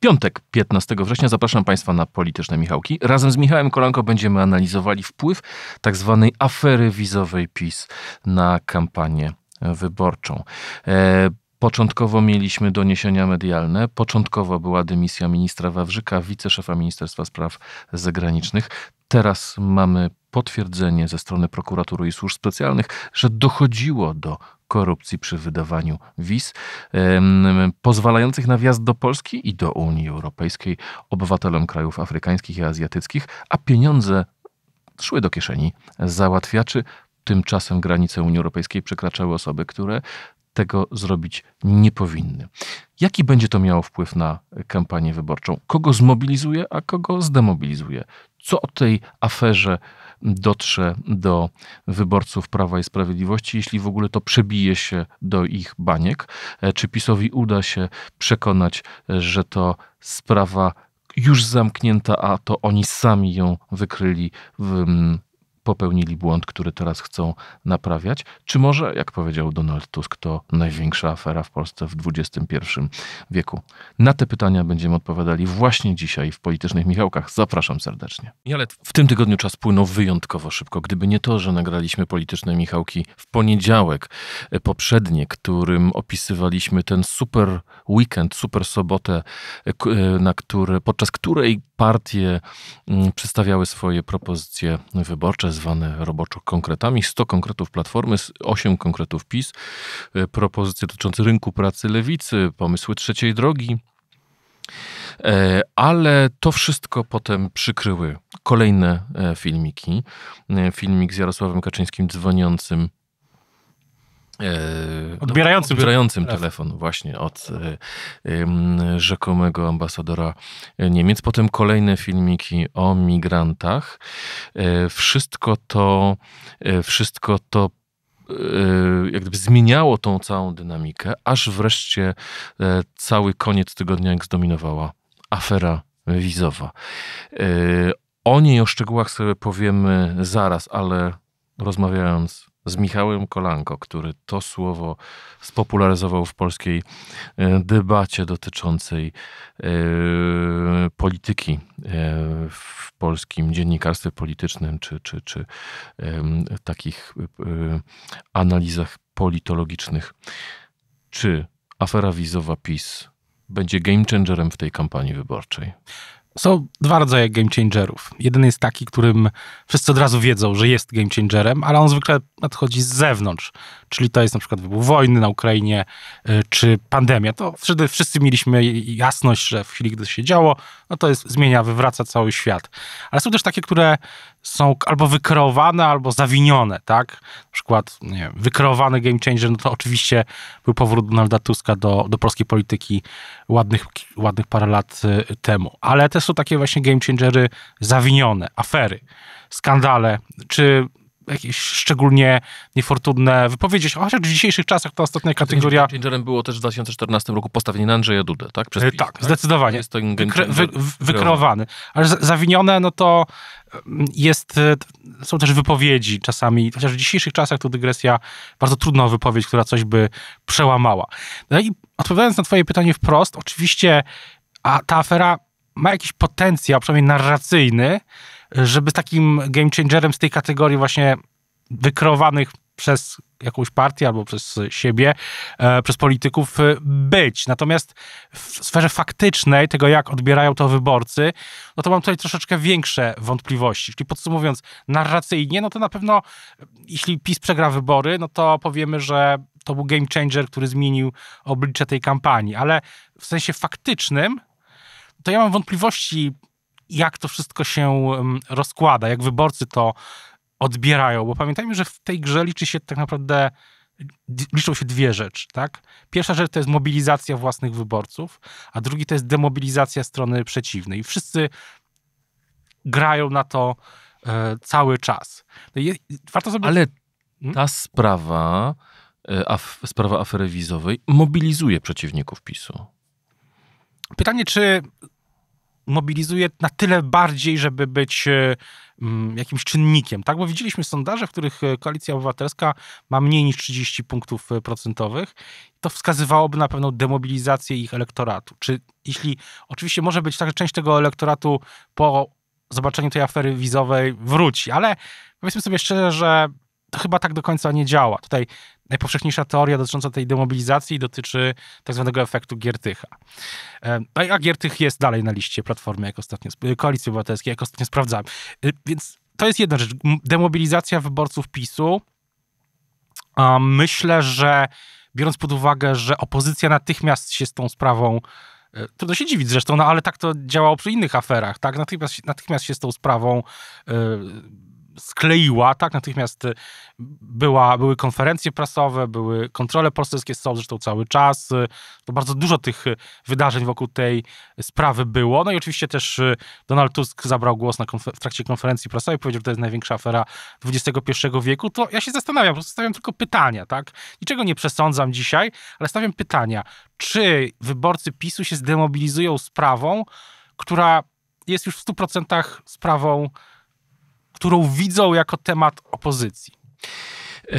piątek 15 września zapraszam Państwa na polityczne Michałki. Razem z Michałem Kolanko będziemy analizowali wpływ tak zwanej afery wizowej PiS na kampanię wyborczą. E, początkowo mieliśmy doniesienia medialne, początkowo była dymisja ministra Wawrzyka, wiceszefa Ministerstwa Spraw Zagranicznych. Teraz mamy potwierdzenie ze strony prokuratury i służb specjalnych, że dochodziło do korupcji przy wydawaniu wiz pozwalających na wjazd do Polski i do Unii Europejskiej obywatelom krajów afrykańskich i azjatyckich, a pieniądze szły do kieszeni załatwiaczy. Tymczasem granice Unii Europejskiej przekraczały osoby, które tego zrobić nie powinny. Jaki będzie to miało wpływ na kampanię wyborczą? Kogo zmobilizuje, a kogo zdemobilizuje? Co o tej aferze dotrze do wyborców Prawa i Sprawiedliwości, jeśli w ogóle to przebije się do ich baniek. E, czy PiSowi uda się przekonać, że to sprawa już zamknięta, a to oni sami ją wykryli w mm, popełnili błąd, który teraz chcą naprawiać? Czy może, jak powiedział Donald Tusk, to największa afera w Polsce w XXI wieku? Na te pytania będziemy odpowiadali właśnie dzisiaj w Politycznych Michałkach. Zapraszam serdecznie. Ale w tym tygodniu czas płynął wyjątkowo szybko. Gdyby nie to, że nagraliśmy Polityczne Michałki w poniedziałek e, poprzednie, którym opisywaliśmy ten super weekend, super sobotę, e, e, na który, podczas której partie mm, przedstawiały swoje propozycje wyborcze, zwane roboczo konkretami. 100 konkretów Platformy, 8 konkretów PiS, y, propozycje dotyczące rynku pracy lewicy, pomysły trzeciej drogi. E, ale to wszystko potem przykryły kolejne e, filmiki. E, filmik z Jarosławem Kaczyńskim dzwoniącym E, odbierającym, odbierającym telefon. telefon. właśnie od e, rzekomego ambasadora e, Niemiec. Potem kolejne filmiki o migrantach. Wszystko to, wszystko to jak gdyby zmieniało tą całą dynamikę, aż wreszcie cały koniec tygodnia jak zdominowała afera wizowa. O niej o szczegółach sobie powiemy zaraz, ale rozmawiając z Michałem Kolanko, który to słowo spopularyzował w polskiej e, debacie dotyczącej e, polityki e, w polskim dziennikarstwie politycznym, czy, czy, czy takich analizach politologicznych. Czy afera wizowa PiS będzie game changerem w tej kampanii wyborczej? Są dwa rodzaje game changerów. Jeden jest taki, którym wszyscy od razu wiedzą, że jest game changerem, ale on zwykle nadchodzi z zewnątrz. Czyli to jest na przykład wybuch wojny na Ukrainie y, czy pandemia. To wtedy wszyscy mieliśmy jasność, że w chwili, gdy się działo, no to jest, zmienia, wywraca cały świat. Ale są też takie, które są albo wykreowane, albo zawinione, tak? Na przykład, nie wiem, wykreowany game changer, no to oczywiście był powrót Donalda Tuska do, do polskiej polityki ładnych, ładnych parę lat y, temu. Ale też są takie właśnie game changery zawinione, afery, skandale, czy jakieś szczególnie niefortunne wypowiedzi, chociaż w dzisiejszych czasach ta ostatnia kategoria... Changerem było też w 2014 roku postawienie na Andrzeja Dudę, tak? Przez e, PiS, tak, tak, zdecydowanie. Jest to Wykre wy wykreowany. Ale zawinione, no to mm, jest, e, są też wypowiedzi czasami, chociaż w dzisiejszych czasach to dygresja, bardzo trudna wypowiedź, która coś by przełamała. No i odpowiadając na twoje pytanie wprost, oczywiście a ta afera ma jakiś potencjał, przynajmniej narracyjny, żeby takim game changerem z tej kategorii właśnie wykrowanych przez jakąś partię albo przez siebie, e, przez polityków e, być. Natomiast w sferze faktycznej, tego jak odbierają to wyborcy, no to mam tutaj troszeczkę większe wątpliwości. Czyli podsumowując, narracyjnie, no to na pewno jeśli PiS przegra wybory, no to powiemy, że to był game changer, który zmienił oblicze tej kampanii, ale w sensie faktycznym, to ja mam wątpliwości jak to wszystko się rozkłada, jak wyborcy to odbierają, bo pamiętajmy, że w tej grze liczy się tak naprawdę liczą się dwie rzeczy, tak? Pierwsza rzecz to jest mobilizacja własnych wyborców, a drugi to jest demobilizacja strony przeciwnej. I wszyscy grają na to e, cały czas. Je, no warto sobie... Ale hmm? ta sprawa, e, af, sprawa afery wizowej mobilizuje przeciwników PiSu. Pytanie, czy mobilizuje na tyle bardziej, żeby być e, mm, jakimś czynnikiem, tak? Bo widzieliśmy sondaże, w których e, Koalicja Obywatelska ma mniej niż 30 punktów e, procentowych. To wskazywałoby na pewną demobilizację ich elektoratu. Czy jeśli, oczywiście może być tak, że część tego elektoratu po zobaczeniu tej afery wizowej wróci, ale powiedzmy sobie szczerze, że to chyba tak do końca nie działa. Tutaj najpowszechniejsza teoria dotycząca tej demobilizacji dotyczy tak zwanego efektu Giertycha. E, a Giertych jest dalej na liście Platformy, jak ostatnio, Koalicji Obywatelskiej, jak ostatnio sprawdzałem. E, więc to jest jedna rzecz. Demobilizacja wyborców PiSu. Myślę, że biorąc pod uwagę, że opozycja natychmiast się z tą sprawą e, Trudno się dziwić zresztą, no ale tak to działało przy innych aferach, tak? Natychmiast, natychmiast się z tą sprawą skleiła, tak, natychmiast y, była, były konferencje prasowe, były kontrole polskie są zresztą cały czas, y, to bardzo dużo tych y, wydarzeń wokół tej sprawy było, no i oczywiście też Donald Tusk zabrał głos na w trakcie konferencji prasowej, powiedział, że to jest największa afera XXI wieku, to ja się zastanawiam, po prostu stawiam tylko pytania, tak, niczego nie przesądzam dzisiaj, ale stawiam pytania, czy wyborcy PiSu się zdemobilizują sprawą, która jest już w 100% sprawą którą widzą jako temat opozycji. E,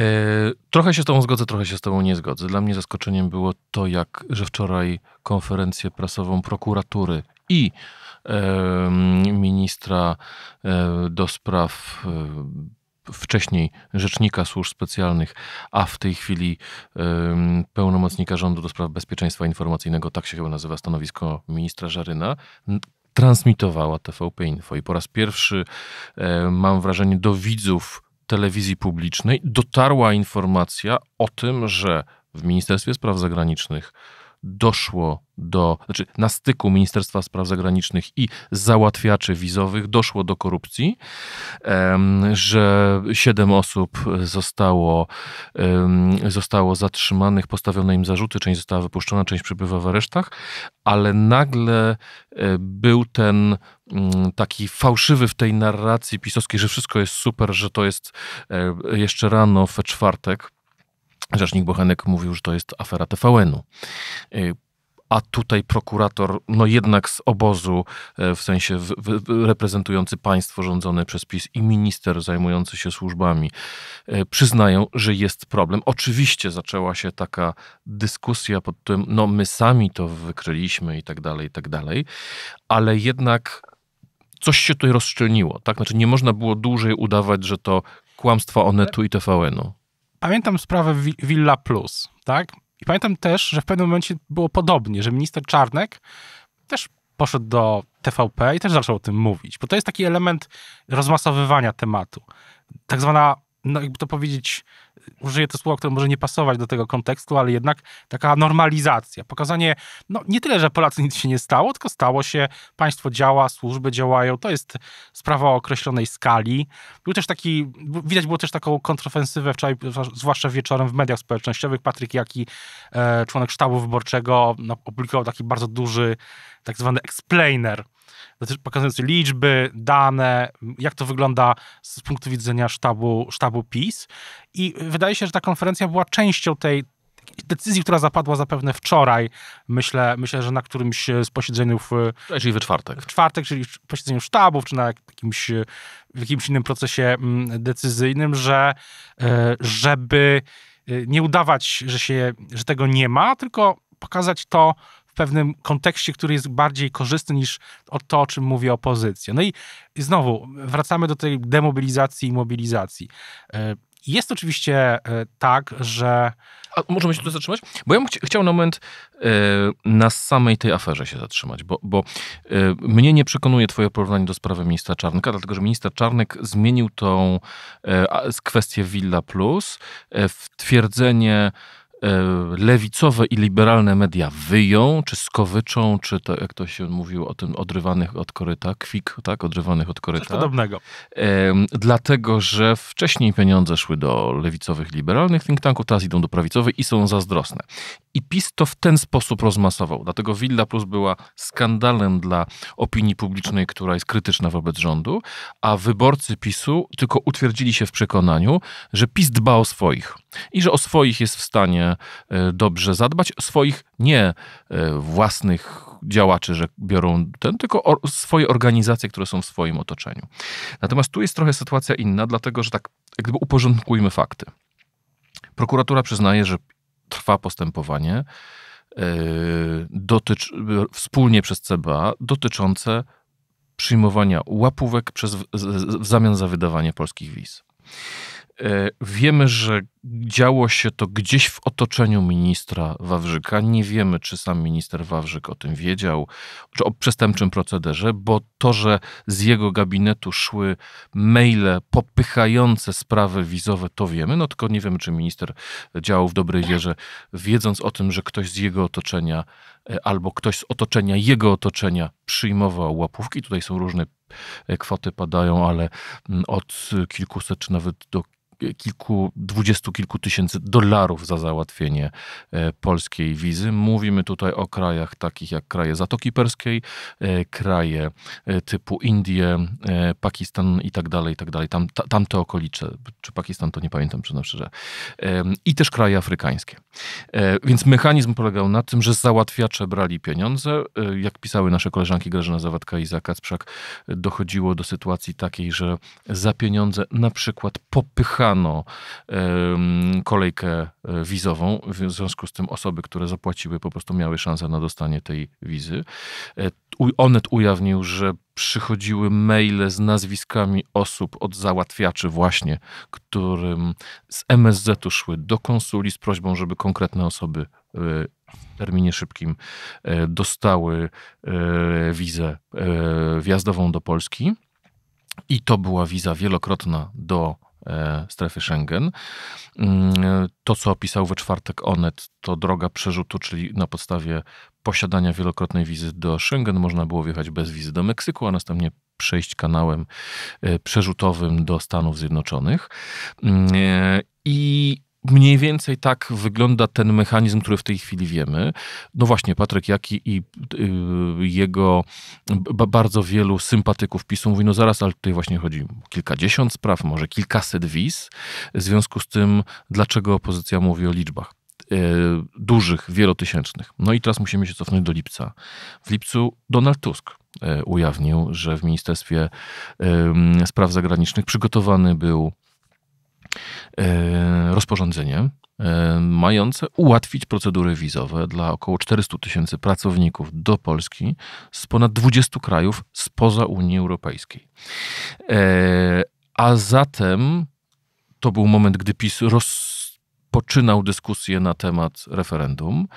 trochę się z tobą zgodzę, trochę się z tobą nie zgodzę. Dla mnie zaskoczeniem było to, jak, że wczoraj konferencję prasową prokuratury i ministra yy, do spraw e, wcześniej rzecznika służb specjalnych, a w tej chwili pełnomocnika rządu do spraw bezpieczeństwa informacyjnego, tak się chyba nazywa stanowisko ministra Żaryna, transmitowała TVP Info. I po raz pierwszy e, mam wrażenie do widzów telewizji publicznej dotarła informacja o tym, że w Ministerstwie Spraw Zagranicznych doszło do, znaczy na styku Ministerstwa Spraw Zagranicznych i załatwiaczy wizowych doszło do korupcji, że siedem osób zostało, zostało zatrzymanych, postawiono im zarzuty, część została wypuszczona, część przebywa w aresztach, ale nagle e, był ten mm, taki fałszywy w tej narracji pisowskiej, że wszystko jest super, że to jest e, jeszcze rano we czwartek, Rzecznik Bochenek mówił, że to jest afera TVN-u y, a tutaj prokurator, no jednak z obozu, e, w sensie w, w, reprezentujący państwo rządzone przez PiS i minister zajmujący się służbami, e, przyznają, że jest problem. Oczywiście zaczęła się taka dyskusja pod tym, no my sami to wykryliśmy i tak dalej, i tak dalej, ale jednak coś się tutaj rozszczelniło, tak? Znaczy nie można było dłużej udawać, że to kłamstwa Onetu i TVN-u. Pamiętam sprawę Villa Plus, tak? I pamiętam też, że w pewnym momencie było podobnie, że minister Czarnek też poszedł do TVP i też zaczął o tym mówić, bo to jest taki element rozmasowywania tematu. Tak zwana no jakby to powiedzieć, użyję to słowa, które może nie pasować do tego kontekstu, ale jednak taka normalizacja, pokazanie, no nie tyle, że Polacy nic się nie stało, tylko stało się, państwo działa, służby działają, to jest sprawa o określonej skali. Był też taki, widać było też taką kontrofensywę wczoraj, zwłaszcza wieczorem w mediach społecznościowych, Patryk Jaki, e, członek sztabu wyborczego, no, opublikował taki bardzo duży tak zwany explainer, znaczy pokazujący liczby, dane, jak to wygląda z punktu widzenia sztabu, sztabu PiS. I wydaje się, że ta konferencja była częścią tej decyzji, która zapadła zapewne wczoraj, myślę, myślę że na którymś z posiedzeniów... E, czyli we czwartek. W czwartek, czyli w posiedzeniu sztabów, czy na jakimś, e, w jakimś innym procesie mm, decyzyjnym, że e, żeby nie udawać, że, się, że tego nie ma, tylko pokazać to w pewnym kontekście, który jest bardziej korzystny niż to, o czym mówi opozycja. No i znowu wracamy do tej demobilizacji i mobilizacji. E, jest oczywiście e, tak, że. A możemy się tu zatrzymać? Bo ja bym chciał na moment e, na samej tej aferze się zatrzymać, bo, bo mnie nie przekonuje Twoje porównanie do sprawy ministra Czarnka, dlatego że minister Czarnek zmienił tą kwestię Villa Plus w twierdzenie E, lewicowe i liberalne media wyją, czy skowyczą, czy to, jak to się mówiło o tym odrywanych od koryta, kwik, tak, odrywanych od koryta. Coś podobnego. Dlatego, że wcześniej pieniądze szły do lewicowych, liberalnych think tanków, teraz idą do prawicowych i są zazdrosne. I PiS to w ten sposób rozmasował. Dlatego Willa Plus była skandalem dla opinii publicznej, która jest krytyczna wobec rządu, a wyborcy PiSu tylko utwierdzili się w przekonaniu, że PiS dba o swoich i że o swoich jest w stanie e, dobrze zadbać, swoich nie e, własnych działaczy, że biorą ten, tylko o, swoje organizacje, które są w swoim otoczeniu. Natomiast tu jest trochę sytuacja inna, dlatego że tak jak gdyby uporządkujmy fakty. Prokuratura przyznaje, że trwa postępowanie e, wspólnie przez CBA dotyczące przyjmowania łapówek przez, w zamian za wydawanie polskich wiz. E, wiemy, że działo się to gdzieś w otoczeniu ministra Wawrzyka. Nie wiemy, czy sam minister Wawrzyk o tym wiedział, czy o przestępczym procederze, bo to, że z jego gabinetu szły maile popychające sprawy wizowe, to wiemy. No tylko nie wiemy, czy minister działał w dobrej wierze, wiedząc o tym, że ktoś z jego otoczenia e, albo ktoś z otoczenia jego otoczenia przyjmował łapówki. Tutaj są różne e, kwoty padają, ale mm, od kilkuset czy nawet do E, kilku, dwudziestu kilku tysięcy dolarów za załatwienie e, polskiej wizy. Mówimy tutaj o krajach takich jak kraje Zatoki Perskiej, e, kraje typu Indie, Pakistan i tak dalej, i tak dalej. Tam, ta, tamte okolice, czy Pakistan, to nie pamiętam, przyznam szczerze. I też kraje afrykańskie. Więc mechanizm polegał na tym, że załatwiacze brali pieniądze. Jak pisały nasze koleżanki Grażyna Zawadka i Iza Kacprzak, dochodziło do sytuacji takiej, że za pieniądze na przykład popychali kolejkę e, wizową, w związku z tym osoby, które zapłaciły, po prostu miały szansę na dostanie tej wizy. E, Onet ujawnił, że przychodziły maile z nazwiskami osób od załatwiaczy właśnie, którym z MSZ-u szły do konsuli z prośbą, żeby konkretne osoby e, w terminie szybkim dostały wizę wjazdową do Polski. I to była wiza wielokrotna do E, strefy Schengen. Mm, e, to, co opisał we czwartek Onet, to droga przerzutu, czyli na podstawie posiadania wielokrotnej wizy do Schengen można było wjechać bez wizy do Meksyku, a następnie przejść kanałem e, przerzutowym do Stanów Zjednoczonych. Mm, I Mniej więcej tak wygląda ten mechanizm, który w tej chwili wiemy. No właśnie, Patryk Jaki i y, jego bardzo wielu sympatyków PiSu mówi, no zaraz, ale tutaj właśnie chodzi kilkadziesiąt spraw, może kilkaset wiz. W związku z tym, dlaczego opozycja mówi o liczbach? Y, dużych, wielotysięcznych. No i teraz musimy się cofnąć do lipca. W lipcu Donald Tusk y, ujawnił, że w Ministerstwie Spraw Zagranicznych przygotowany był E, rozporządzenie e, mające ułatwić procedury wizowe dla około 400 tysięcy pracowników do Polski z ponad 20 krajów spoza Unii Europejskiej. E, a zatem to był moment, gdy PiS rozpoczynał dyskusję na temat referendum.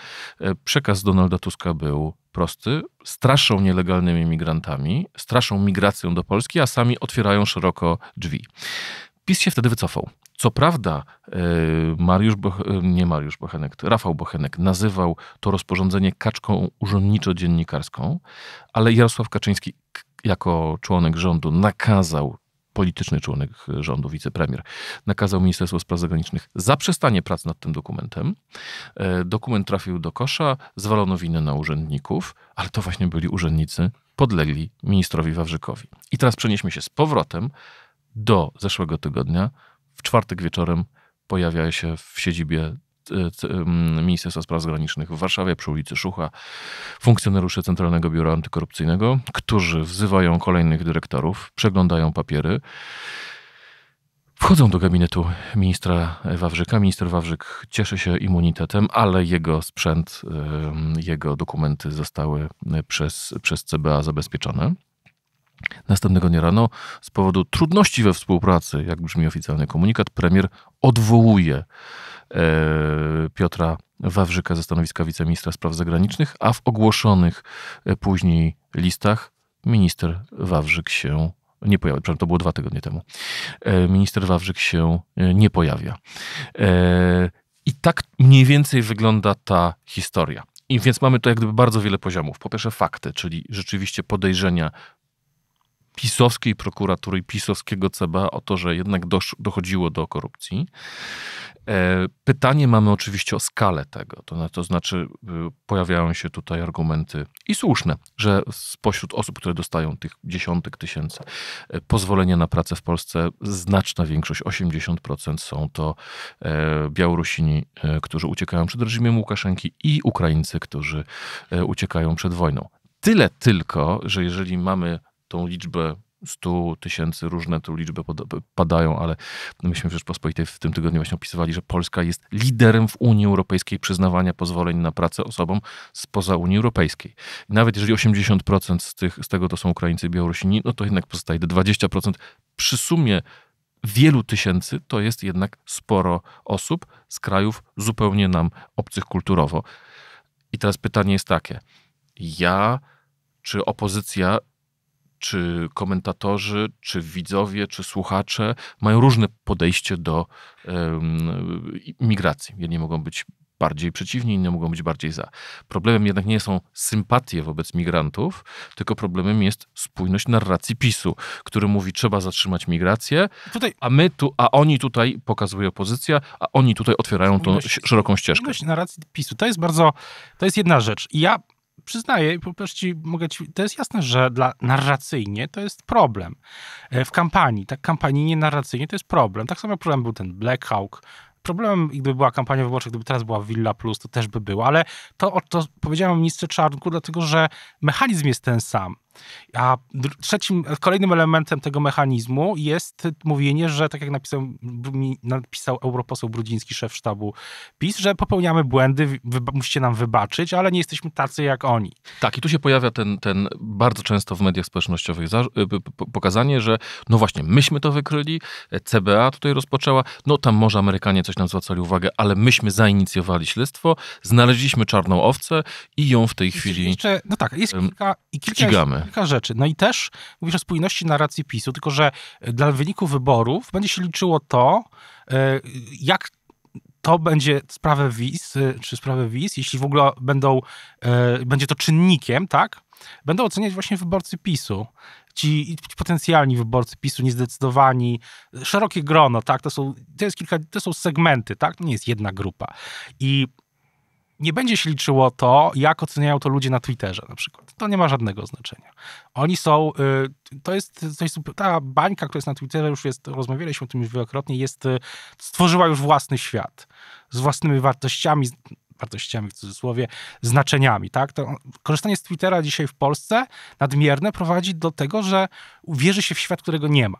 Przekaz Donalda Tuska był prosty. Straszą nielegalnymi migrantami, straszą migracją do Polski, a sami otwierają szeroko drzwi. PiS się wtedy wycofał. Co prawda, e, Mariusz, Boch, e, nie Mariusz Bochenek, Rafał Bochenek nazywał to rozporządzenie kaczką urzędniczo-dziennikarską, ale Jarosław Kaczyński jako członek rządu nakazał polityczny członek rządu, wicepremier, nakazał Ministerstwu Spraw Zagranicznych zaprzestanie prac nad tym dokumentem. E, dokument trafił do kosza, zwalono winę na urzędników, ale to właśnie byli urzędnicy podlegli ministrowi Wawrzykowi. I teraz przenieśmy się z powrotem do zeszłego tygodnia, w czwartek wieczorem pojawia się w siedzibie e, Ministerstwa Spraw Zagranicznych w Warszawie przy ulicy Szucha funkcjonariusze Centralnego Biura Antykorupcyjnego, którzy wzywają kolejnych dyrektorów, przeglądają papiery. Wchodzą do gabinetu ministra Wawrzyka. Minister Wawrzyk cieszy się immunitetem, ale jego sprzęt, e, jego dokumenty zostały przez, przez CBA zabezpieczone. Następnego dnia rano, z powodu trudności we współpracy, jak brzmi oficjalny komunikat, premier odwołuje e, Piotra Wawrzyka ze stanowiska wiceministra spraw zagranicznych, a w ogłoszonych e, później listach minister Wawrzyk się nie pojawia. Przepraszam, to było dwa tygodnie temu. E, minister Wawrzyk się nie pojawia. I tak mniej więcej wygląda ta historia. I więc mamy tu jak gdyby bardzo wiele poziomów. Po pierwsze fakty, czyli rzeczywiście podejrzenia pisowskiej prokuratury i pisowskiego CBA o to, że jednak dochodziło do korupcji. E, pytanie mamy oczywiście o skalę tego. To, to znaczy, y, pojawiają się tutaj argumenty i słuszne, że spośród osób, które dostają tych dziesiątek tysięcy e, pozwolenia na pracę w Polsce, znaczna większość, 80% są to e, Białorusini, którzy uciekają przed reżimem Łukaszenki i Ukraińcy, którzy uciekają przed wojną. Tyle tylko, że jeżeli mamy tą liczbę 100 tysięcy, różne tu liczby padają, ale myśmy w Rzeczpospolitej w tym tygodniu właśnie opisywali, że Polska jest liderem w Unii Europejskiej przyznawania pozwoleń na pracę osobom spoza Unii Europejskiej. nawet jeżeli 80% z, tych, z tego to są Ukraińcy i Białorusini, no to jednak pozostaje te 20%. Przy sumie wielu tysięcy to jest jednak sporo osób z krajów zupełnie nam obcych kulturowo. I teraz pytanie jest takie. Ja czy opozycja czy komentatorzy, czy widzowie, czy słuchacze mają różne podejście do um, migracji. Jedni mogą być bardziej przeciwni, inni mogą być bardziej za. Problemem jednak nie są sympatie wobec migrantów, tylko problemem jest spójność narracji PiSu, który mówi, trzeba zatrzymać migrację, tutaj, a my tu, a oni tutaj, pokazuje opozycja, a oni tutaj otwierają tą szeroką ścieżkę. Spójność narracji PiSu, to jest bardzo, to jest jedna rzecz. I ja przyznaję, po prostu mogę ci, to jest jasne, że dla narracyjnie to jest problem. E, w kampanii, tak nie narracyjnie to jest problem. Tak samo problem był ten Black Hawk, problemem, gdyby była kampania wyborcza, gdyby teraz była Villa Plus, to też by było, ale to, to powiedziałem o ministrze Czarnku, dlatego że mechanizm jest ten sam. A trzecim, kolejnym elementem tego mechanizmu jest mówienie, że tak jak napisał, napisał europoseł Brudziński, szef sztabu PiS, że popełniamy błędy, musicie nam wybaczyć, ale nie jesteśmy tacy jak oni. Tak, i tu się pojawia ten, ten bardzo często w mediach społecznościowych y, pokazanie, że no właśnie, myśmy to wykryli, CBA tutaj rozpoczęła, no tam może Amerykanie coś nam zwracali uwagę, ale myśmy zainicjowali śledztwo, znaleźliśmy czarną owcę i ją w tej chwili... Jeszcze, no tak, jest kilka... I kilka ścigamy kilka rzeczy. No i też mówisz o spójności narracji PiSu, tylko że e, dla wyniku wyborów będzie się liczyło to, e, jak to będzie sprawę wiz, e, czy sprawę wiz, jeśli w ogóle będą, będzie to czynnikiem, tak? Będą oceniać właśnie wyborcy PiSu. Ci, ci potencjalni wyborcy PiSu, niezdecydowani, szerokie grono, tak? To są, to jest kilka, to są segmenty, tak? To nie jest jedna grupa. I nie będzie się liczyło to, jak oceniają to ludzie na Twitterze na przykład. To nie ma żadnego znaczenia. Oni są, y, to jest coś, ta bańka, która jest na Twitterze, już jest, rozmawialiśmy o tym już wielokrotnie, jest, y, stworzyła już własny świat z własnymi wartościami, wartościami w cudzysłowie, znaczeniami, tak? To korzystanie z Twittera dzisiaj w Polsce nadmierne prowadzi do tego, że uwierzy się w świat, którego nie ma.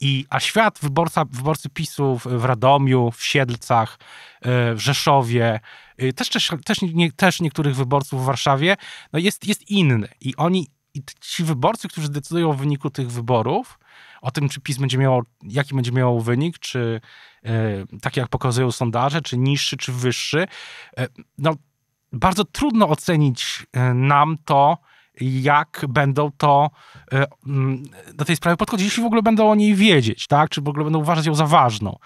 I, a świat wyborca, wyborcy PiSu w, w Radomiu, w Siedlcach, e, w Rzeszowie, e, też, też, też, nie, też niektórych wyborców w Warszawie, no jest, jest inny. I oni, i ci wyborcy, którzy decydują o wyniku tych wyborów, o tym, czy PiS będzie miało, jaki będzie miał wynik, czy e, tak jak pokazują sondaże, czy niższy, czy wyższy, e, no bardzo trudno ocenić e, nam to, jak będą to e, mm, do tej sprawy podchodzić, jeśli w ogóle będą o niej wiedzieć, tak? czy w ogóle będą uważać ją za ważną.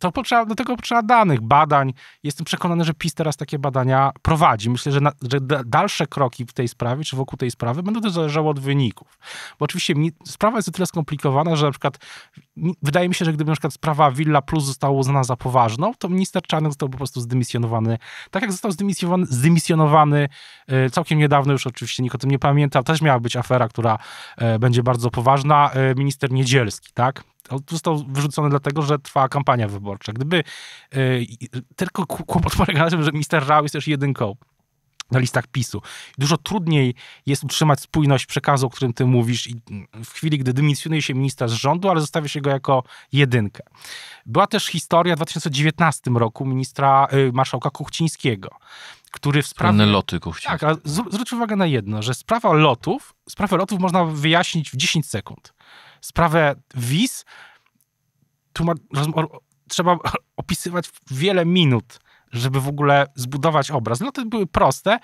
To potrzeba, do tego potrzeba danych, badań. Jestem przekonany, że PiS teraz takie badania prowadzi. Myślę, że, na, że dalsze kroki w tej sprawie, czy wokół tej sprawy będą też zależały od wyników. Bo oczywiście sprawa jest o tyle skomplikowana, że na przykład wydaje mi się, że gdyby na przykład sprawa Villa Plus została uznana za poważną, to minister Czarnek został po prostu zdymisjonowany. Tak jak został zdymisjonowany, zdymisjonowany e, całkiem niedawno, już oczywiście nikt o tym nie pamięta, też miała być afera, która e, będzie bardzo poważna, e, minister Niedzielski, tak? został wyrzucony dlatego, że trwa kampania wyborcza. Gdyby yy, tylko kłopot polega na tym, że minister Rao jest też jedynką na listach PiSu. Dużo trudniej jest utrzymać spójność przekazu, o którym ty mówisz, w chwili, gdy dymisjonuje się ministra z rządu, ale zostawia się go jako jedynkę. Była też historia w 2019 roku ministra, y, marszałka Kuchcińskiego, który w sprawie... Słynne loty Kuchcińskiego. Tak, zwróć uwagę na jedno, że sprawa lotów, sprawę lotów można wyjaśnić w 10 sekund. Sprawę wiz trzeba opisywać w wiele minut żeby w ogóle zbudować obraz. No to były proste.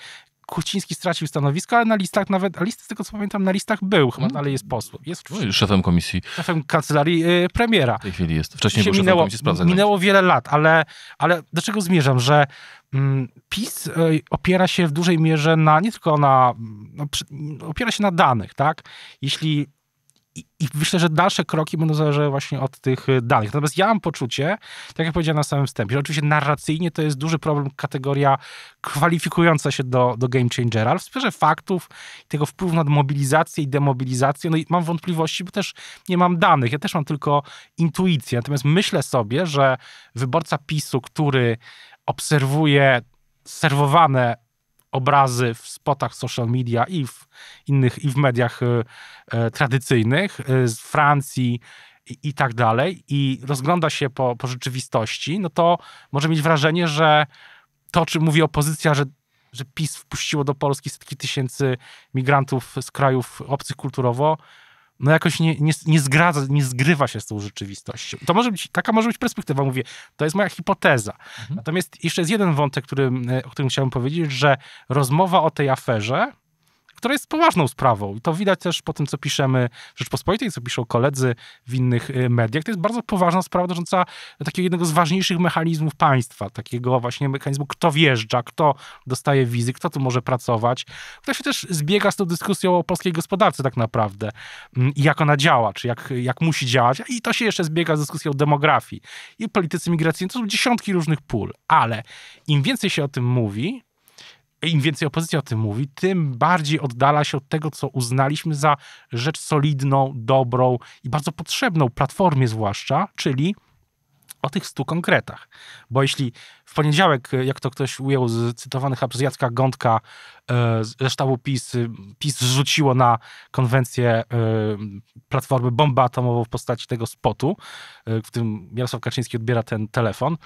Kuciński stracił stanowisko, ale na listach nawet, a listy z tego co pamiętam, na listach był, chyba mhm. dalej jest posłem. Jest no szefem komisji. Szefem kancelarii y, premiera. W tej chwili jest. Wcześniej był minęło, komisji Minęło wiele lat, ale, ale do czego zmierzam, że mm, PiS y, opiera się w dużej mierze na, nie tylko na, mm, no, przy, mm, opiera się na danych, tak? Jeśli i myślę, że dalsze kroki będą zależały właśnie od tych y, danych. Natomiast ja mam poczucie, tak jak powiedziałem na samym wstępie, że oczywiście narracyjnie to jest duży problem, kategoria kwalifikująca się do, do game changera, ale w sferze faktów, tego wpływu na mobilizację i demobilizację, no i mam wątpliwości, bo też nie mam danych, ja też mam tylko intuicję. Natomiast myślę sobie, że wyborca PiSu, który obserwuje serwowane obrazy w spotach social media i w innych, i w mediach e, e, tradycyjnych e, z Francji i, i, tak dalej, i rozgląda się po, po rzeczywistości, no to może mieć wrażenie, że to, o czym mówi opozycja, że że PiS wpuściło do Polski setki tysięcy migrantów z krajów obcych kulturowo, no jakoś nie, nie, nie, zgradza, nie zgrywa się z tą rzeczywistością. To może być, taka może być perspektywa, mówię, to jest moja hipoteza. Mhm. Natomiast jeszcze jest jeden wątek, który, e, o którym chciałbym powiedzieć, że rozmowa o tej aferze która jest poważną sprawą. I to widać też po tym, co piszemy w Rzeczpospolitej, co piszą koledzy w innych y, mediach. To jest bardzo poważna sprawa dotycząca takiego jednego z ważniejszych mechanizmów państwa, takiego właśnie mechanizmu, kto wjeżdża, kto dostaje wizy, kto tu może pracować, To się też zbiega z tą dyskusją o polskiej gospodarce tak naprawdę mm, i jak ona działa, czy jak, jak musi działać. I to się jeszcze zbiega z dyskusją o demografii i polityce migracyjnej. To są dziesiątki różnych pól, ale im więcej się o tym mówi, im więcej opozycja o tym mówi, tym bardziej oddala się od tego, co uznaliśmy za rzecz solidną, dobrą i bardzo potrzebną platformie zwłaszcza, czyli o tych stu konkretach. Bo jeśli w poniedziałek, jak to ktoś ujął z cytowanych przez Jacka Gądka e, ze sztabu PiS, y, PiS na konwencję e, platformy bombę atomową w postaci tego spotu, e, w którym Jarosław Kaczyński odbiera ten telefon,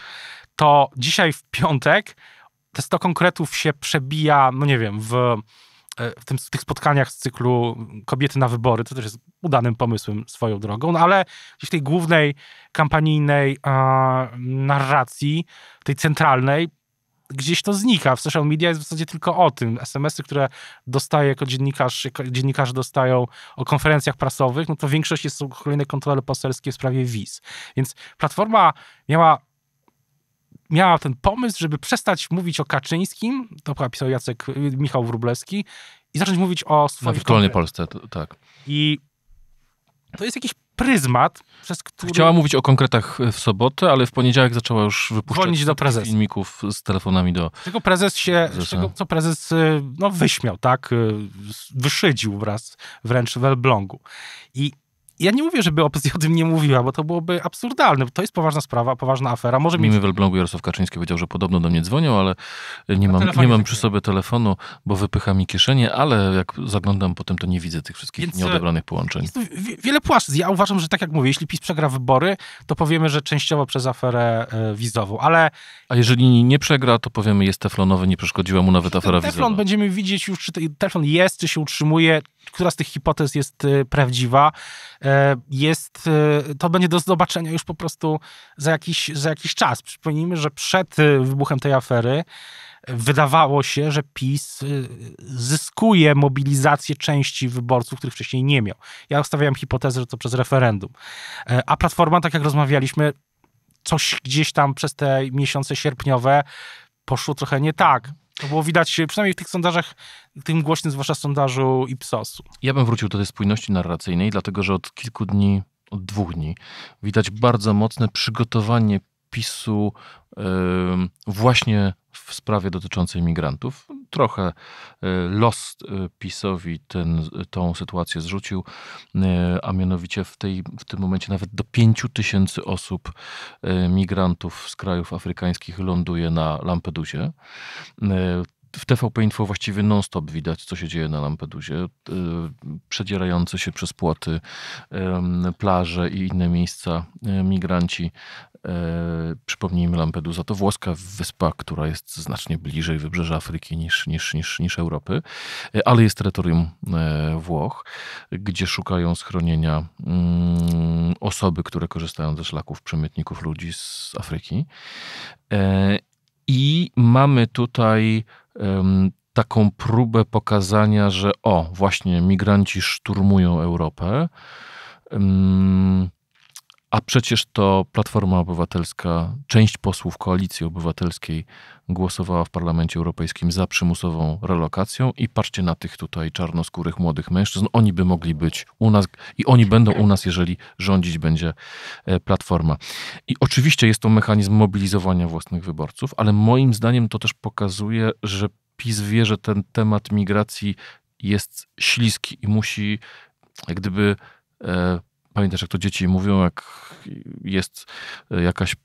to dzisiaj w piątek te 100 konkretów się przebija, no nie wiem, w, e, w, tym, w tych spotkaniach z cyklu Kobiety na wybory, to też jest udanym pomysłem swoją drogą, no ale gdzieś w tej głównej kampanijnej e, narracji, tej centralnej, gdzieś to znika. W social media jest w zasadzie tylko o tym. SMS-y, które dostaję jako dziennikarz, jako dziennikarze dostają o konferencjach prasowych, no to większość jest są kolejne kontrole poselskie w sprawie wiz. Więc Platforma miała miała ten pomysł, żeby przestać mówić o Kaczyńskim, to chyba pisał Jacek, y, Michał Wróblewski, i zacząć mówić o swoim... Na wirtualnej Polsce, to, tak. I to jest jakiś pryzmat, przez który... Chciała mówić o konkretach y, w sobotę, ale w poniedziałek zaczęła już wypuszczać do prezes. filmików z telefonami do... Czego prezes się, czego, co prezes y, no, wyśmiał, tak? Wyszydził wraz wręcz w Elblągu. I ja nie mówię, żeby opozycja o tym nie mówiła, bo to byłoby absurdalne. To jest poważna sprawa, poważna afera. Może mieć... Mimo blogu Jarosław Kaczyński powiedział, że podobno do mnie dzwonią, ale nie mam, nie mam przy sobie telefonu, bo wypycha mi kieszenie, ale jak zaglądam potem, to nie widzę tych wszystkich Więc e, nieodebranych połączeń. wiele płaszczyzn. Ja uważam, że tak jak mówię, jeśli PiS przegra wybory, to powiemy, że częściowo przez aferę e, wizową, ale... A jeżeli nie przegra, to powiemy, jest teflonowy, nie przeszkodziła mu nawet afera teflon wizowa. Teflon będziemy widzieć już, czy teflon jest, czy się utrzymuje, która z tych hipotez jest e, prawdziwa. E, jest, e, to będzie do zobaczenia już po prostu za jakiś, za jakiś czas. Przypomnijmy, że przed e, wybuchem tej afery wydawało się, że PiS zyskuje mobilizację części wyborców, których wcześniej nie miał. Ja stawiam hipotezę, że to przez referendum. A Platforma, tak jak rozmawialiśmy, coś gdzieś tam przez te miesiące sierpniowe poszło trochę nie tak. To było widać przynajmniej w tych sondażach, tym głośnym zwłaszcza sondażu Ipsosu. Ja bym wrócił do tej spójności narracyjnej, dlatego że od kilku dni, od dwóch dni widać bardzo mocne przygotowanie PiSu yy, właśnie w sprawie dotyczącej migrantów. Trochę y, los y, PiSowi ten, tą sytuację zrzucił, y, a mianowicie w, tej, w tym momencie nawet do 5 tysięcy osób, migrantów z krajów afrykańskich ląduje na Lampedusie w TVP Info właściwie non-stop widać, co się dzieje na Lampedusie. Y, Przedzierające się przez płoty, plaże i inne miejsca y, migranci. E, przypomnijmy Lampedusa, to włoska wyspa, która jest znacznie bliżej wybrzeża Afryki niż, niż, niż, niż Europy, e, ale jest terytorium e, Włoch, gdzie szukają schronienia mm, osoby, które korzystają ze szlaków przemytników ludzi z Afryki. I mamy tutaj taką próbę pokazania, że o, właśnie migranci szturmują Europę. A przecież to Platforma Obywatelska, część posłów Koalicji Obywatelskiej głosowała w Parlamencie Europejskim za przymusową relokacją i patrzcie na tych tutaj czarnoskórych młodych mężczyzn. Oni by mogli być u nas i oni będą u nas, jeżeli rządzić będzie e, Platforma. I oczywiście jest to mechanizm mobilizowania własnych wyborców, ale moim zdaniem to też pokazuje, że PiS wie, że ten temat migracji jest śliski i musi jak gdyby... E, Pamiętasz, jak to dzieci mówią, jak jest jakaś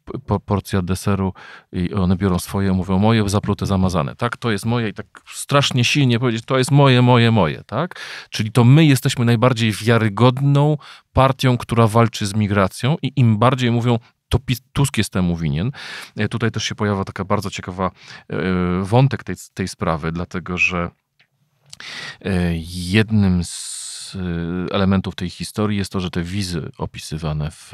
porcja deseru i one biorą swoje, mówią moje, zaprute, zamazane, tak? To jest moje i tak strasznie silnie powiedzieć, to jest moje, moje, moje, tak? Czyli to my jesteśmy najbardziej wiarygodną partią, która walczy z migracją i im bardziej mówią, to Tusk jest temu winien. E, tutaj też się pojawia taka bardzo ciekawa e, wątek tej, tej sprawy, dlatego że e, jednym z Y, elementów tej historii jest to, że te wizy opisywane w,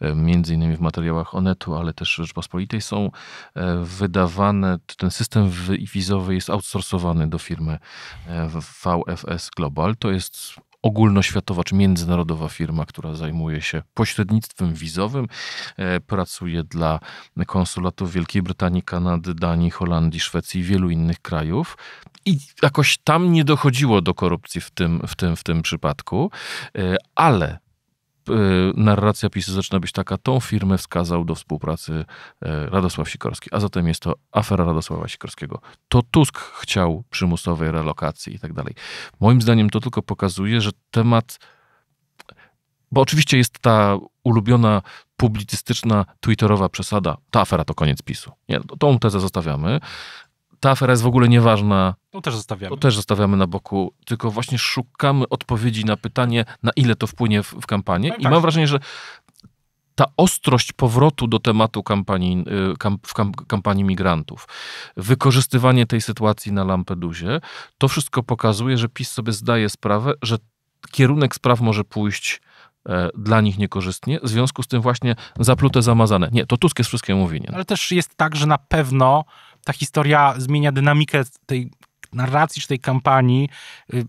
e, między innymi w materiałach Onetu, ale też Rzeczpospolitej są e, wydawane, ten system wizowy jest outsourcowany do firmy e, VFS Global. To jest ogólnoświatowa czy międzynarodowa firma, która zajmuje się pośrednictwem wizowym. E, pracuje dla konsulatów Wielkiej Brytanii, Kanady, Danii, Holandii, Szwecji i wielu innych krajów. I jakoś tam nie dochodziło do korupcji w tym, w tym, w tym przypadku, e, ale Y, narracja PiSu zaczyna być taka, tą firmę wskazał do współpracy y, Radosław Sikorski, a zatem jest to afera Radosława Sikorskiego. To Tusk chciał przymusowej relokacji i tak dalej. Moim zdaniem to tylko pokazuje, że temat, bo oczywiście jest ta ulubiona publicystyczna, twitterowa przesada, ta afera to koniec PiSu. Nie, tą tezę zostawiamy, ta afera jest w ogóle nieważna. To też zostawiamy. To też zostawiamy na boku, tylko właśnie szukamy odpowiedzi na pytanie, na ile to wpłynie w, w kampanię. No I, tak. mam wrażenie, że ta ostrość powrotu do tematu kampanii, y, w kampanii migrantów, wykorzystywanie tej sytuacji na Lampedusie, to wszystko pokazuje, że PiS sobie zdaje sprawę, że kierunek spraw może pójść e, dla nich niekorzystnie. W związku z tym właśnie zaplute zamazane. Nie, to Tusk jest wszystkiemu winien. Ale też jest tak, że na pewno ta historia zmienia dynamikę tej narracji czy tej kampanii y,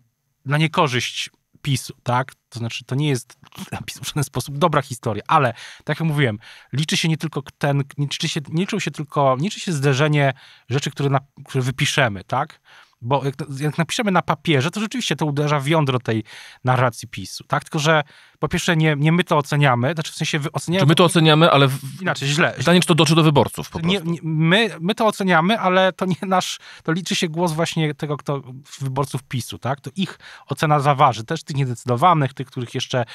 na niekorzyść PiSu, tak? To znaczy, to nie jest w żaden sposób dobra historia, ale tak jak mówiłem, liczy się nie tylko ten, liczy się, liczył się tylko, liczy się zderzenie rzeczy, które, na, które wypiszemy, tak? Bo jak, jak, napiszemy na papierze, to rzeczywiście to uderza w jądro tej narracji PiSu, tak? Tylko, że po pierwsze nie, nie my to oceniamy, znaczy w sensie oceniamy... Czy my to oceniamy, ale... W... Inaczej, źle. Pytanie, czy to dotrze do wyborców po prostu. Nie, my, my to oceniamy, ale to nie nasz... To liczy się głos właśnie tego, kto... wyborców PiSu, tak? To ich ocena zaważy. Też tych niedecydowanych, tych, których jeszcze...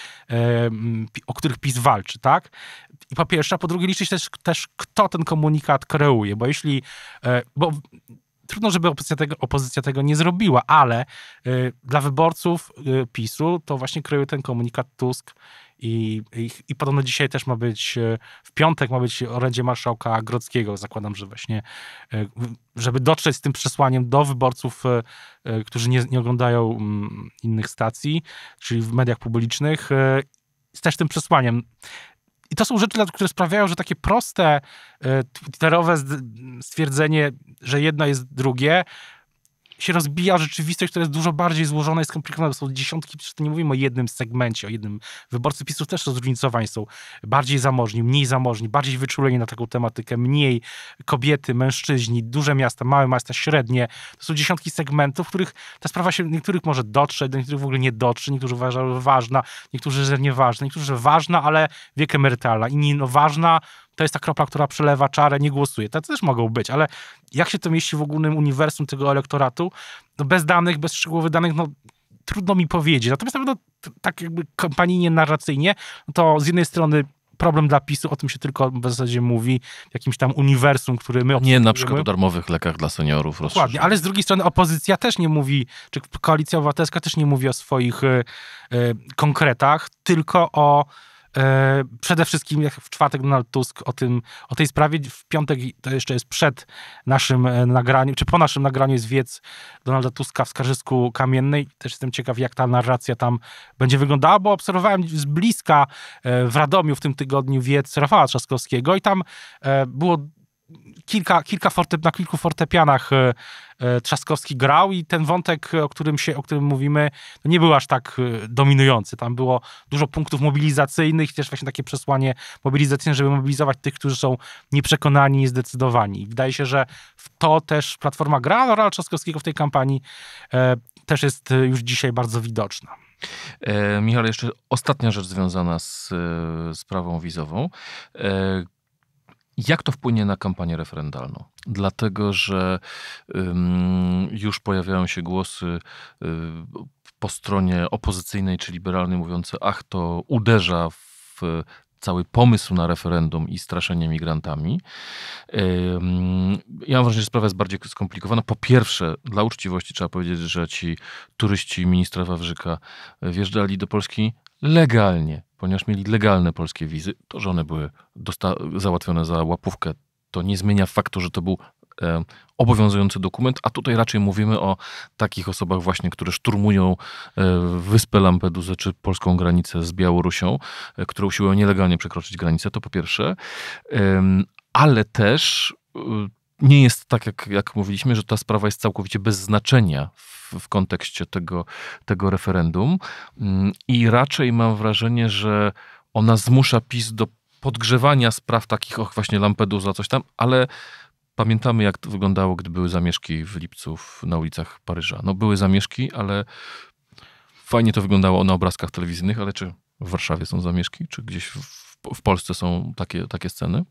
o których PiS walczy, tak? I po pierwsze, a po drugie liczy się też, też kto ten komunikat kreuje, bo jeśli... E, bo Trudno, żeby opozycja tego, opozycja tego nie zrobiła, ale y, dla wyborców y, PiSu to właśnie kryje ten komunikat Tusk i, i, i podobno dzisiaj też ma być, y, w piątek ma być orędzie marszałka Grodzkiego. Zakładam, że właśnie, y, żeby dotrzeć z tym przesłaniem do wyborców, y, którzy nie, nie oglądają mm, innych stacji, czyli w mediach publicznych, z też tym przesłaniem. I to są rzeczy, które sprawiają, że takie proste e, twitterowe stwierdzenie, że jedno jest drugie, się rozbija rzeczywistość, która jest dużo bardziej złożona i skomplikowana. Są dziesiątki, przecież to nie mówimy o jednym segmencie, o jednym. Wyborcy PiSu też zróżnicowani są. Bardziej zamożni, mniej zamożni, bardziej wyczuleni na taką tematykę, mniej kobiety, mężczyźni, duże miasta, małe miasta, średnie. To są dziesiątki segmentów, w których ta sprawa się niektórych może dotrzeć, do niektórych w ogóle nie dotrze, niektórzy uważają, że ważna, niektórzy, że nieważna, niektórzy, że ważna, ale wiek emerytalna, inni no ważna, to jest ta kropla, która przelewa czarę, nie głosuje. To też mogą być, ale jak się to mieści w ogólnym uniwersum tego elektoratu? No bez danych, bez szczegółowych danych, no trudno mi powiedzieć. Natomiast na pewno tak jakby kampanijnie, narracyjnie, no to z jednej strony problem dla PiSu, o tym się tylko w zasadzie mówi w jakimś tam uniwersum, który my Nie, na przykład o darmowych lekach dla seniorów. Dokładnie, ale z drugiej strony opozycja też nie mówi, czy koalicja obywatelska też nie mówi o swoich y, y, konkretach, tylko o E, przede wszystkim jak w czwartek Donald Tusk o, tym, o tej sprawie, w piątek to jeszcze jest przed naszym e, nagraniem, czy po naszym nagraniu jest wiec Donalda Tuska w Skarżysku Kamiennej. Też jestem ciekaw, jak ta narracja tam będzie wyglądała, bo obserwowałem z bliska e, w Radomiu w tym tygodniu wiec Rafała Trzaskowskiego i tam było kilka, kilka forte, na kilku fortepianach e, e, Trzaskowski grał i ten wątek, o którym, się, o którym mówimy, no nie był aż tak e, dominujący. Tam było dużo punktów mobilizacyjnych, też właśnie takie przesłanie mobilizacyjne, żeby mobilizować tych, którzy są nieprzekonani, i zdecydowani Wydaje się, że w to też Platforma gra, no rola Trzaskowskiego w tej kampanii e, też jest już dzisiaj bardzo widoczna. E, Michał, jeszcze ostatnia rzecz związana z, z sprawą wizową. E, jak to wpłynie na kampanię referendalną? Dlatego, że już pojawiają się głosy y, po stronie opozycyjnej czy liberalnej mówiące, ach, to uderza w cały pomysł na referendum i straszenie migrantami. Ja mam wrażenie, że sprawa jest bardziej skomplikowana. Po pierwsze, dla uczciwości trzeba powiedzieć, że ci turyści ministra Wawrzyka wjeżdżali do Polski legalnie, ponieważ mieli legalne polskie wizy. To, że one były załatwione za łapówkę, to nie zmienia faktu, że to był E, obowiązujący dokument, a tutaj raczej mówimy o takich osobach właśnie, które szturmują e, wyspę Lampedusę czy polską granicę z Białorusią, e, które usiłują nielegalnie przekroczyć granicę, to po pierwsze, ale też nie jest tak, jak, jak mówiliśmy, że ta sprawa jest całkowicie bez znaczenia w, w kontekście tego, tego referendum mm, i raczej mam wrażenie, że ona zmusza PiS do podgrzewania spraw takich, och właśnie Lampedusa, coś tam, ale Pamiętamy, jak to wyglądało, gdy były zamieszki w lipcu na ulicach Paryża. No były zamieszki, ale fajnie to wyglądało na obrazkach telewizyjnych, ale czy w Warszawie są zamieszki, czy gdzieś w, w Polsce są takie, takie sceny?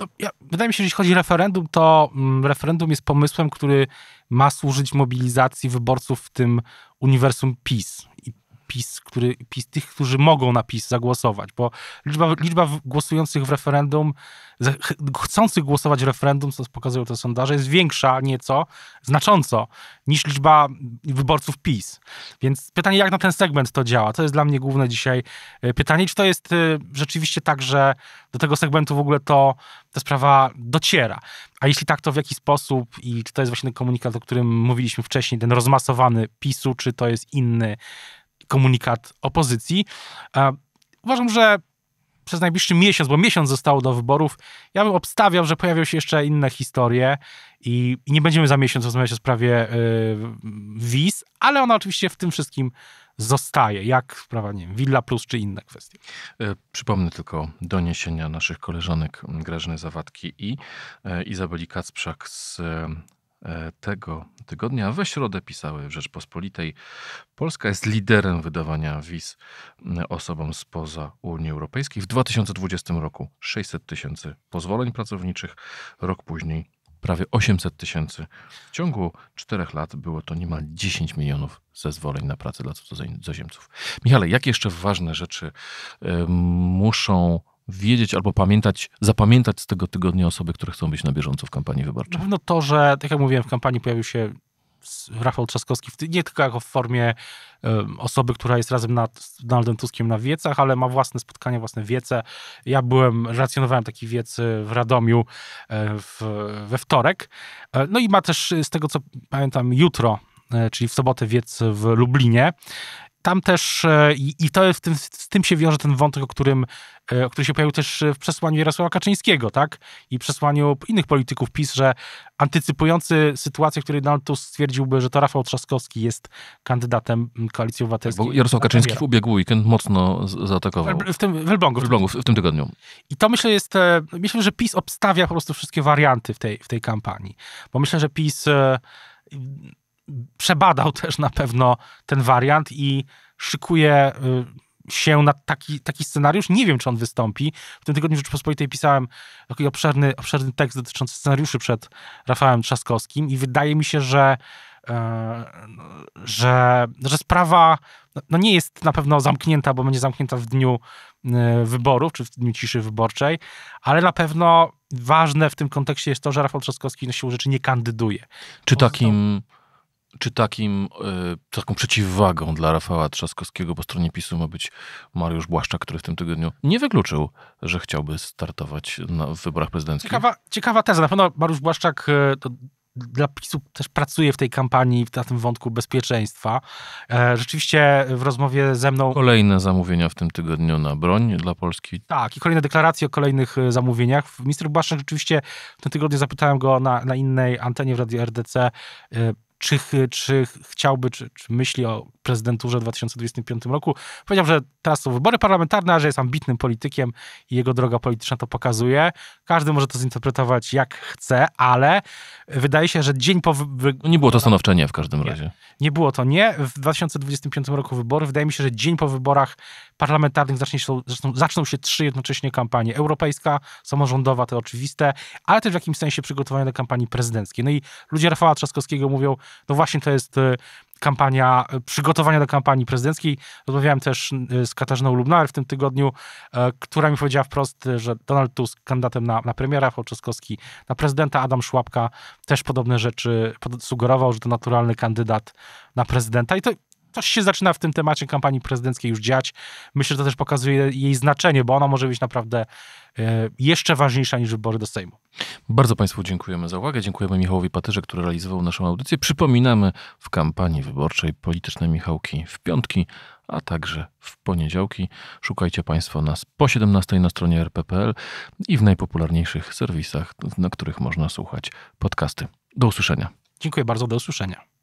No, ja, wydaje mi się, że jeśli chodzi o referendum, to mm, referendum jest pomysłem, który ma służyć mobilizacji wyborców w tym uniwersum PiS. I PiS, który, PiS, tych, którzy mogą na PiS zagłosować, bo liczba, liczba głosujących w referendum, chcących głosować w referendum, co pokazują te sondaże, jest większa nieco, znacząco, niż liczba wyborców PiS. Więc pytanie, jak na ten segment to działa? To jest dla mnie główne dzisiaj e, pytanie. Czy to jest e, rzeczywiście tak, że do tego segmentu w ogóle to ta sprawa dociera? A jeśli tak, to w jaki sposób i czy to jest właśnie ten komunikat, o którym mówiliśmy wcześniej, ten rozmasowany PiSu, czy to jest inny komunikat opozycji. E, uważam, że przez najbliższy miesiąc, bo miesiąc zostało do wyborów, ja bym obstawiał, że pojawią się jeszcze inne historie i, nie będziemy za miesiąc rozmawiać o sprawie Wis, e, wiz, ale ona oczywiście w tym wszystkim zostaje, jak sprawa, nie wiem, Villa Plus czy inne kwestie. E, przypomnę tylko doniesienia naszych koleżanek Grażyny Zawadki i Izabeli Kacprzak z E, tego tygodnia. We środę pisały w Rzeczpospolitej. Polska jest liderem wydawania wiz osobom spoza Unii Europejskiej. W 2020 roku 600 tysięcy pozwoleń pracowniczych, rok później prawie 800 tysięcy. W ciągu czterech lat było to niemal 10 milionów zezwoleń na pracę dla cudzoziemców. Michale, jakie jeszcze ważne rzeczy e, muszą wiedzieć albo pamiętać, zapamiętać z tego tygodnia osoby, które chcą być na bieżąco w kampanii wyborczej? No to, że tak jak mówiłem, w kampanii pojawił się Rafał Trzaskowski, nie tylko jako w formie osoby, która jest razem nad, z Donaldem Tuskiem na wiecach, ale ma własne spotkania, własne wiece. Ja byłem, relacjonowałem taki wiec e, w Radomiu e, w, we wtorek. E, no i ma też, z tego co pamiętam, jutro, czyli w sobotę wiec w Lublinie tam też e, i, to jest, z tym się wiąże ten wątek, o którym e, o który się pojawił też e, w przesłaniu Jarosława Kaczyńskiego, tak? I przesłaniu innych polityków PiS, że antycypujący sytuację, w której Donald Tusk stwierdziłby, że to Rafał Trzaskowski jest kandydatem Koalicji Obywatelskiej. Bo Jarosław Kaczyński w ubiegły weekend mocno zaatakował. W tym, w Elblągu. W, Elblągu, w tym tygodniu. I to myślę jest, myślę, że PiS obstawia po prostu wszystkie warianty w tej, w tej kampanii. Bo myślę, że PiS przebadał też na pewno ten wariant i szykuje y, się na taki, taki scenariusz. Nie wiem, czy on wystąpi. W tym tygodniu Rzeczypospolitej pisałem taki obszerny, obszerny tekst dotyczący scenariuszy przed Rafałem Trzaskowskim i wydaje mi się, że e, że, że sprawa no, no nie jest na pewno zamknięta, bo będzie zamknięta w dniu e, wyborów, czy w dniu ciszy wyborczej, ale na pewno ważne w tym kontekście jest to, że Rafał Trzaskowski na siłę rzeczy nie kandyduje. Czy takim czy takim, e, taką przeciwwagą dla Rafała Trzaskowskiego po stronie PiSu ma być Mariusz Błaszczak, który w tym tygodniu nie wykluczył, że chciałby startować na, w wyborach prezydenckich? Ciekawa, ciekawa teza. Na pewno Mariusz Błaszczak e, to dla PiSu też pracuje w tej kampanii, na tym wątku bezpieczeństwa. E, rzeczywiście w rozmowie ze mną... Kolejne zamówienia w tym tygodniu na broń dla Polski. Tak, i kolejne deklaracje o kolejnych zamówieniach. Minister Błaszczak rzeczywiście w tym tygodniu zapytałem go na, na innej antenie w Radiu RDC, czy, czy chciałby, czy, czy myśli o prezydenturze w 2025 roku. Powiedział, że teraz są wybory parlamentarne, a że jest ambitnym politykiem i jego droga polityczna to pokazuje. Każdy może to zinterpretować jak chce, ale wydaje się, że dzień po... Wy... No nie było to stanowcze nie w każdym razie. Nie, było to nie. W 2025 roku wybory. Wydaje mi się, że dzień po wyborach parlamentarnych zacznie się, zaczną, zaczną się trzy jednocześnie kampanie. Europejska, samorządowa, to oczywiste, ale też w jakimś sensie przygotowania do kampanii prezydenckiej. No i ludzie Rafała Trzaskowskiego mówią, no właśnie to jest y, kampania, e, przygotowania do kampanii prezydenckiej. Rozmawiałem też e, z Katarzyną Lubnar w tym tygodniu, e, która mi powiedziała wprost, że Donald Tusk kandydatem na, na premiera, Fałczykowski na prezydenta, Adam Szłapka też podobne rzeczy sugerował, że to naturalny kandydat na prezydenta. I to coś się zaczyna w tym temacie kampanii prezydenckiej już dziać. Myślę, że to też pokazuje jej znaczenie, bo ona może być naprawdę e, jeszcze ważniejsza niż wybory do Sejmu. Bardzo Państwu dziękujemy za uwagę. Dziękujemy Michałowi Paterze, który realizował naszą audycję. Przypominamy w kampanii wyborczej polityczne Michałki w piątki, a także w poniedziałki. Szukajcie Państwo nas po 17 na stronie rp.pl i w najpopularniejszych serwisach, na których można słuchać podcasty. Do usłyszenia. Dziękuję bardzo, do usłyszenia.